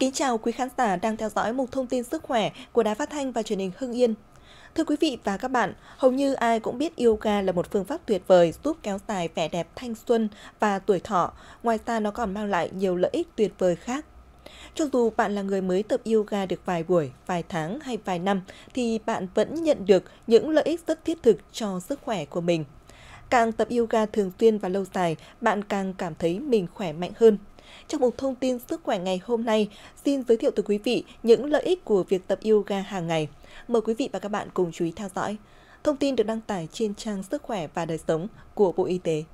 Kính chào quý khán giả đang theo dõi một thông tin sức khỏe của Đài Phát Thanh và Truyền hình Hưng Yên. Thưa quý vị và các bạn, hầu như ai cũng biết yoga là một phương pháp tuyệt vời giúp kéo dài vẻ đẹp thanh xuân và tuổi thọ. Ngoài ra nó còn mang lại nhiều lợi ích tuyệt vời khác. Cho dù bạn là người mới tập yoga được vài buổi, vài tháng hay vài năm, thì bạn vẫn nhận được những lợi ích rất thiết thực cho sức khỏe của mình. Càng tập yoga thường xuyên và lâu dài, bạn càng cảm thấy mình khỏe mạnh hơn – trong mục thông tin sức khỏe ngày hôm nay, xin giới thiệu tới quý vị những lợi ích của việc tập yoga hàng ngày. Mời quý vị và các bạn cùng chú ý theo dõi. Thông tin được đăng tải trên trang Sức khỏe và đời sống của Bộ Y tế.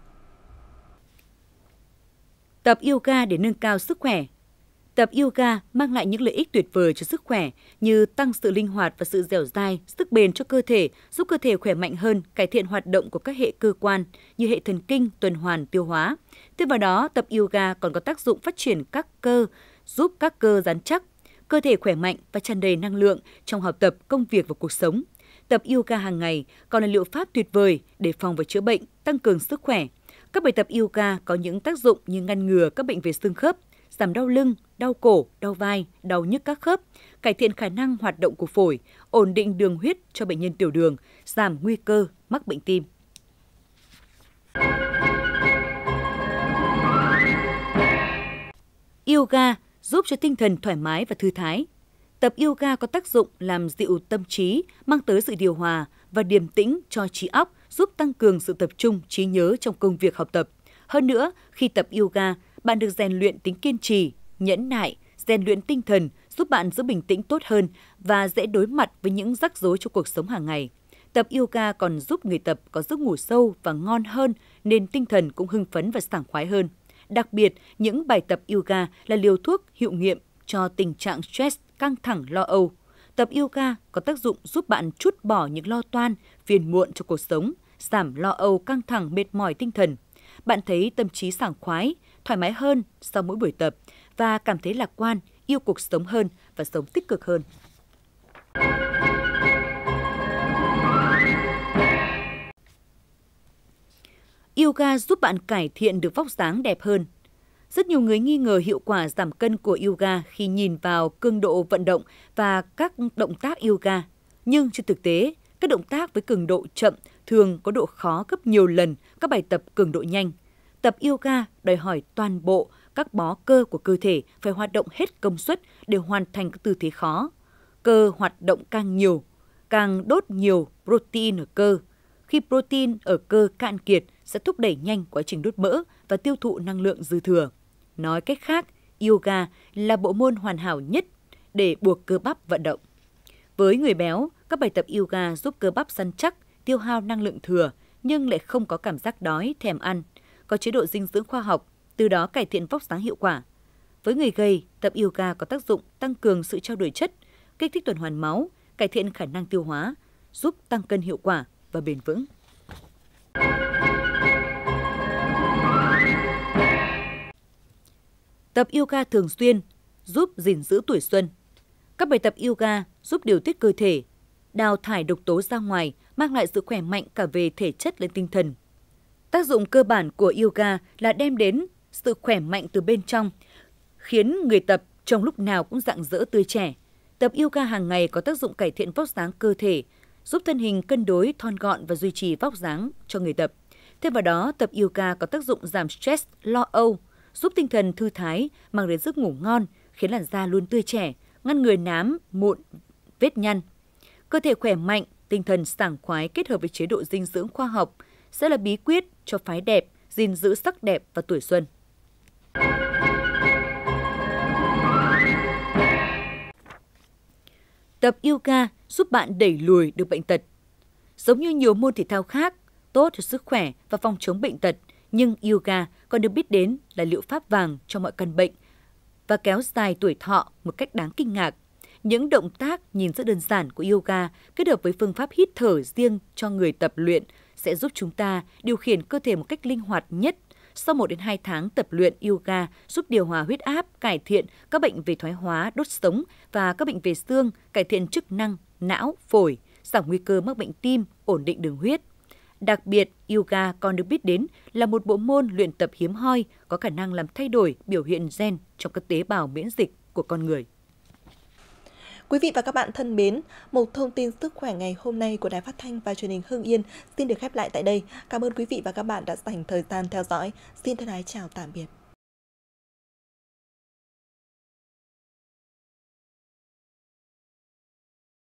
Tập yoga để nâng cao sức khỏe Tập yoga mang lại những lợi ích tuyệt vời cho sức khỏe như tăng sự linh hoạt và sự dẻo dai, sức bền cho cơ thể, giúp cơ thể khỏe mạnh hơn, cải thiện hoạt động của các hệ cơ quan như hệ thần kinh, tuần hoàn, tiêu hóa. Thêm vào đó, tập yoga còn có tác dụng phát triển các cơ, giúp các cơ rắn chắc, cơ thể khỏe mạnh và tràn đầy năng lượng trong học tập, công việc và cuộc sống. Tập yoga hàng ngày còn là liệu pháp tuyệt vời để phòng và chữa bệnh, tăng cường sức khỏe. Các bài tập yoga có những tác dụng như ngăn ngừa các bệnh về xương khớp, giảm đau lưng, đau cổ, đau vai, đau nhức các khớp, cải thiện khả năng hoạt động của phổi, ổn định đường huyết cho bệnh nhân tiểu đường, giảm nguy cơ mắc bệnh tim. Yoga giúp cho tinh thần thoải mái và thư thái. Tập yoga có tác dụng làm dịu tâm trí, mang tới sự điều hòa và điềm tĩnh cho trí óc, giúp tăng cường sự tập trung, trí nhớ trong công việc học tập. Hơn nữa, khi tập yoga, bạn được rèn luyện tính kiên trì, nhẫn nại, rèn luyện tinh thần, giúp bạn giữ bình tĩnh tốt hơn và dễ đối mặt với những rắc rối trong cuộc sống hàng ngày. Tập yoga còn giúp người tập có giấc ngủ sâu và ngon hơn nên tinh thần cũng hưng phấn và sảng khoái hơn. Đặc biệt, những bài tập yoga là liều thuốc hiệu nghiệm cho tình trạng stress, căng thẳng, lo âu. Tập yoga có tác dụng giúp bạn chút bỏ những lo toan, phiền muộn cho cuộc sống, giảm lo âu, căng thẳng, mệt mỏi tinh thần. Bạn thấy tâm trí sảng khoái, thoải mái hơn sau mỗi buổi tập và cảm thấy lạc quan, yêu cuộc sống hơn và sống tích cực hơn. Yoga giúp bạn cải thiện được vóc dáng đẹp hơn. Rất nhiều người nghi ngờ hiệu quả giảm cân của yoga khi nhìn vào cường độ vận động và các động tác yoga. Nhưng trên thực tế, các động tác với cường độ chậm thường có độ khó gấp nhiều lần các bài tập cường độ nhanh. Tập yoga đòi hỏi toàn bộ các bó cơ của cơ thể phải hoạt động hết công suất để hoàn thành các tư thế khó. Cơ hoạt động càng nhiều, càng đốt nhiều protein ở cơ. Khi protein ở cơ cạn kiệt sẽ thúc đẩy nhanh quá trình đốt mỡ và tiêu thụ năng lượng dư thừa. Nói cách khác, yoga là bộ môn hoàn hảo nhất để buộc cơ bắp vận động. Với người béo, các bài tập yoga giúp cơ bắp săn chắc, tiêu hao năng lượng thừa nhưng lại không có cảm giác đói, thèm ăn, có chế độ dinh dưỡng khoa học, từ đó cải thiện vóc dáng hiệu quả. Với người gầy, tập yoga có tác dụng tăng cường sự trao đổi chất, kích thích tuần hoàn máu, cải thiện khả năng tiêu hóa, giúp tăng cân hiệu quả và bền vững. Tập yoga thường xuyên giúp gìn giữ tuổi xuân. Các bài tập yoga giúp điều tiết cơ thể, đào thải độc tố ra ngoài, mang lại sự khỏe mạnh cả về thể chất lẫn tinh thần. Tác dụng cơ bản của yoga là đem đến sự khỏe mạnh từ bên trong, khiến người tập trong lúc nào cũng rạng rỡ tươi trẻ. Tập yoga hàng ngày có tác dụng cải thiện vóc dáng cơ thể, giúp thân hình cân đối, thon gọn và duy trì vóc dáng cho người tập. Thêm vào đó, tập yoga có tác dụng giảm stress, lo âu, giúp tinh thần thư thái, mang đến giấc ngủ ngon, khiến làn da luôn tươi trẻ, ngăn ngừa nám, mụn, vết nhăn cơ thể khỏe mạnh, tinh thần sảng khoái kết hợp với chế độ dinh dưỡng khoa học sẽ là bí quyết cho phái đẹp, gìn giữ sắc đẹp và tuổi xuân. Tập yoga giúp bạn đẩy lùi được bệnh tật. Giống như nhiều môn thể thao khác, tốt cho sức khỏe và phòng chống bệnh tật, nhưng yoga còn được biết đến là liệu pháp vàng cho mọi căn bệnh và kéo dài tuổi thọ một cách đáng kinh ngạc. Những động tác nhìn rất đơn giản của yoga kết hợp với phương pháp hít thở riêng cho người tập luyện sẽ giúp chúng ta điều khiển cơ thể một cách linh hoạt nhất. Sau 1 đến 2 tháng tập luyện yoga giúp điều hòa huyết áp, cải thiện các bệnh về thoái hóa, đốt sống và các bệnh về xương, cải thiện chức năng não, phổi, giảm nguy cơ mắc bệnh tim, ổn định đường huyết. Đặc biệt, yoga còn được biết đến là một bộ môn luyện tập hiếm hoi có khả năng làm thay đổi biểu hiện gen trong các tế bào miễn dịch của con người. Quý vị và các bạn thân mến, một thông tin sức khỏe ngày hôm nay của Đài Phát thanh và Truyền hình Hưng Yên xin được khép lại tại đây. Cảm ơn quý vị và các bạn đã dành thời gian theo dõi. Xin thân ái chào tạm biệt.